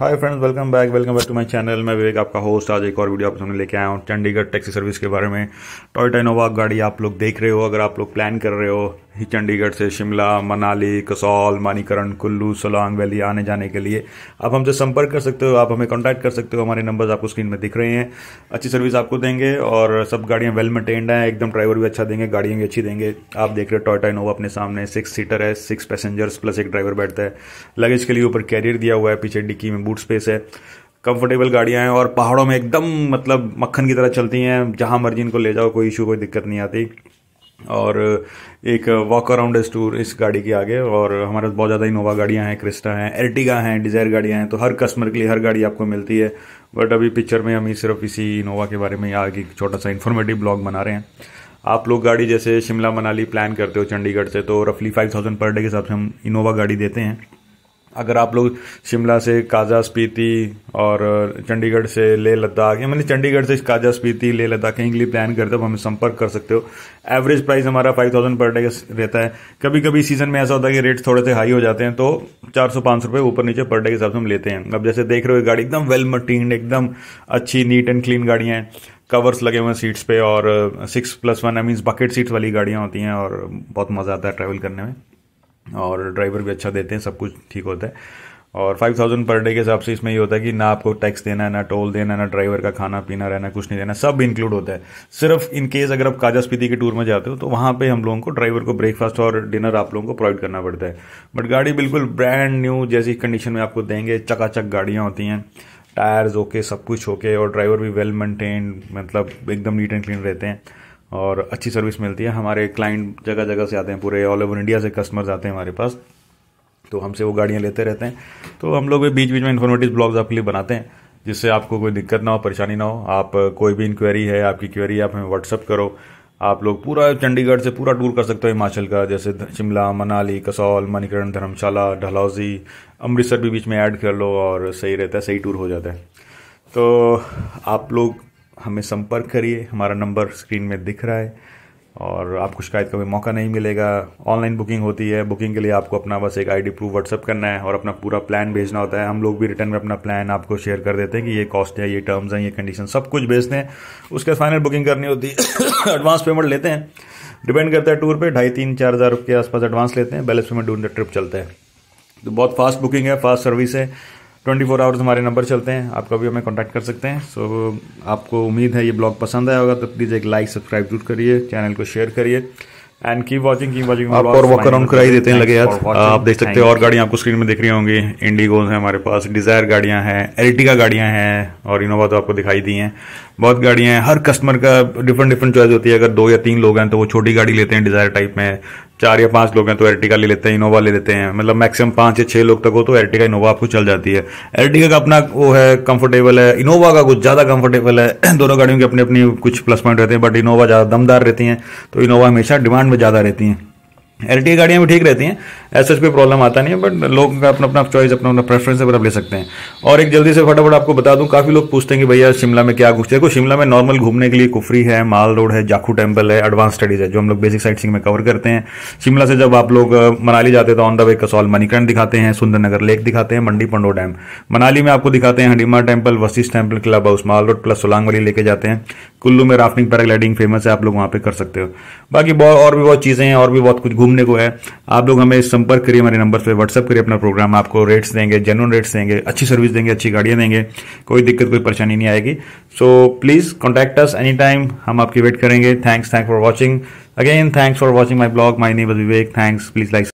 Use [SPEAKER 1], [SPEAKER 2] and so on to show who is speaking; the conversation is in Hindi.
[SPEAKER 1] hi friends welcome back welcome back to my channel मैं विवेक आपका होस्ट आज एक और वीडियो आप सामने लेके आया हूँ चंडीगढ़ टैक्सी सर्विस के बारे में टॉयटा इनोवा गाड़ी आप लोग देख रहे हो अगर आप लोग प्लान कर रहे हो ही चंडीगढ़ से शिमला मनाली कसौल मानीकरण कुल्लू सोलांग वैली आने जाने के लिए आप हमसे संपर्क कर सकते हो आप हमें कॉन्टैक्ट कर सकते हो हमारे नंबर्स आपको स्क्रीन में दिख रहे हैं अच्छी सर्विस आपको देंगे और सब गाड़ियाँ वेल मेंटेन्ड हैं एकदम ड्राइवर भी अच्छा देंगे गाड़ियां भी अच्छी देंगे आप देख रहे हो टोयटा इनोवा अपने सामने सिक्स सीटर है सिक्स पैसेंजर्स प्लस एक ड्राइवर बैठता है लगेज के लिए ऊपर कैरियर दिया हुआ है पीछे डिक्की में बूट स्पेस है कंफर्टेबल गाड़ियां हैं और पहाड़ों में एकदम मतलब मक्खन की तरह चलती हैं जहां मर्जी इनको ले जाओ कोई इशू कोई दिक्कत नहीं आती और एक वॉक अराउंड टूर इस गाड़ी के आगे और हमारे पास बहुत ज़्यादा इनोवा गाड़ियाँ हैं क्रिस्टा हैं एर्टिगा हैं डिज़ायर गाड़ियाँ हैं तो हर कस्टमर के लिए हर गाड़ी आपको मिलती है बट अभी पिक्चर में हम सिर्फ इसी इनोवा के बारे में आगे एक छोटा सा इन्फॉर्मेटिव ब्लॉग बना रहे हैं आप लोग गाड़ी जैसे शिमला मनाली प्लान करते हो चंडीगढ़ से तो रफली फाइव थाउजेंड पर डे के हिसाब से हम इनोवा गाड़ी देते हैं अगर आप लोग शिमला से काजा स्पीति और चंडीगढ़ से लेह लद्दाख या मैंने मतलब चंडीगढ़ से काजा स्पीति ले लद्दाख कहीं के लिए प्लान करते हो तो हमें संपर्क कर सकते हो एवरेज प्राइस हमारा फाइव थाउजेंड पर डे रहता है कभी कभी सीजन में ऐसा होता है कि रेट्स थोड़े से हाई हो जाते हैं तो चार सौ पाँच सौ रुपये ऊपर नीचे पर डे के हिसाब से हम लेते हैं अब जैसे देख रहे हो गाड़ी एकदम वेल मटीन एकदम अच्छी नीट एंड क्लीन गाड़ियाँ हैं कवर्स लगे हुए हैं सीट्स पे और six plus one I means bucket seats वाली गाड़ियाँ होती हैं और बहुत मज़ा आता है ट्रैवल करने में और ड्राइवर भी अच्छा देते हैं सब कुछ ठीक होता है और फाइव थाउजेंड पर डे के हिसाब से इसमें ये होता है कि ना आपको टैक्स देना है ना टोल देना है ना ड्राइवर का खाना पीना रहना कुछ नहीं देना सब इंक्लूड होता है सिर्फ इन केस अगर आप काजा स्पीति के टूर में जाते हो तो वहाँ पे हम लोगों को ड्राइवर को ब्रेकफास्ट और डिनर आप लोगों को प्रोवाइड करना पड़ता है बट गाड़ी बिल्कुल ब्रांड न्यू जैसी कंडीशन में आपको देंगे चकाचक गाड़ियाँ होती हैं टायर्स ओके सब कुछ ओके और ड्राइवर भी वेल मेंटेन मतलब एकदम नीट एंड क्लीन रहते हैं और अच्छी सर्विस मिलती है हमारे क्लाइंट जगह जगह से आते हैं पूरे ऑल ओवर इंडिया से कस्टमर्स आते हैं हमारे पास तो हमसे वो गाड़ियाँ लेते रहते हैं तो हम लोग भी बीच बीच में इन्फॉर्मेटिव ब्लॉग्स आपके लिए बनाते हैं जिससे आपको कोई दिक्कत ना हो परेशानी ना हो आप कोई भी इंक्वायरी है आपकी क्वेरी आप हमें व्हाट्सअप करो आप लोग पूरा चंडीगढ़ से पूरा टूर कर सकते हो हिमाचल का जैसे शिमला मनाली कसौल मणिकरण धर्मशाला डलहौजी अमृतसर भी बीच में ऐड कर लो और सही रहता है सही टूर हो जाता है तो आप लोग हमें संपर्क करिए हमारा नंबर स्क्रीन में दिख रहा है और आपको शिकायत का भी मौका नहीं मिलेगा ऑनलाइन बुकिंग होती है बुकिंग के लिए आपको अपना बस एक आईडी प्रूफ व्हाट्सअप करना है और अपना पूरा प्लान भेजना होता है हम लोग भी रिटर्न में अपना प्लान आपको शेयर कर देते हैं कि ये कॉस्ट है ये टर्म्स हैं ये कंडीशन सब कुछ भेजते हैं उसके फाइनल बुकिंग करनी होती है एडवांस पेमेंट लेते हैं डिपेंड करता है टूर पर ढाई तीन चार हज़ार के आसपास एडवांस लेते हैं बैलेंस पेमेंट डूर ट्रिप चलता है तो बहुत फास्ट बुकिंग है फास्ट सर्विस है ट्वेंटी फोर आवर्स हमारे नंबर चलते हैं आप कभी हमें कॉन्टैक्ट कर सकते हैं सो so, आपको उम्मीद है ये ब्लॉग पसंद आया होगा तो प्लीज़ एक लाइक सब्सक्राइब जरूर करिए चैनल को शेयर करिए and keep watching keep watching आप और वॉक अराउंड कराई देते हैं लगे यार आप देख सकते हैं और गाड़ियाँ आपको स्क्रीन में दिख रही होंगी इंडिगोज हैं हमारे पास डिज़ायर गाड़ियाँ हैं एल्टिका गाड़ियाँ हैं और इनोवा तो आपको दिखाई दी हैं बहुत गाड़ियाँ हैं हर कस्टमर का डिफरेंट डिफरेंट चॉइस होती है अगर दो या तीन लोग हैं तो वो छोटी गाड़ी लेते हैं डिज़ायर टाइप में चार या पांच लोग हैं तो एर्टिका ले लेते हैं इनोवा ले लेते हैं मतलब मैक्सिमम पांच या छह लोग तक हो तो एर्टिका इनोवा आपको चल जाती है एर्टिका का अपना वो है कंफर्टेबल है इनोवा का कुछ ज़्यादा कंफर्टेबल है दोनों गाड़ियों के अपने अपनी कुछ प्लस पॉइंट रहते हैं बट इनोवा ज़्यादा दमदार रहती हैं तो इनोवा हमेशा डिमांड में ज़्यादा रहती हैं एल टी गाड़ियाँ भी ठीक रहती हैं ऐसा कोई प्रॉब्लम आता नहीं है बट लोग का अपना अपना चॉइस अपना अपना प्रेफरेंस अगर आप ले सकते हैं और एक जल्दी से फटाफट आपको बता दूं काफ़ी लोग पूछते हैं कि भैया शिमला में क्या कुछ देखो शिमला में नॉर्मल घूमने के लिए कुफरी है माल रोड है जाखू टेम्पल है एडवांस स्टडीज़ है जो हम लोग बेसिक साइट सींग में कवर करते हैं शिमला से जब आप लोग मनाली जाते हैं तो on the way Kasol Manikaran दिखाते हैं सुंदरनगर लेक दिखाते हैं मंडी पंडो डैम मनाली में आपको दिखाते हैं हंडीमा temple Vashisht temple club house mall road plus Solang valley लेके जाते हैं कुल्लू में राफ्टिंग पैराग्लाइडिंग फेमस है आप लोग वहाँ पे कर सकते हो बाकी बहुत और भी बहुत चीज़ें हैं और भी बहुत कुछ घूमने को है आप लोग हमें संपर्क करिए हमारे नंबर पर व्हाट्सअप करिए अपना प्रोग्राम आपको रेट्स देंगे जेनुअन रेट्स देंगे अच्छी सर्विस देंगे अच्छी गाड़ियाँ देंगे कोई दिक्कत कोई परेशानी नहीं आएगी so please contact us any time हम आपकी वेट करेंगे thanks thank for watching again thanks for watching my blog my name Vivek thanks please like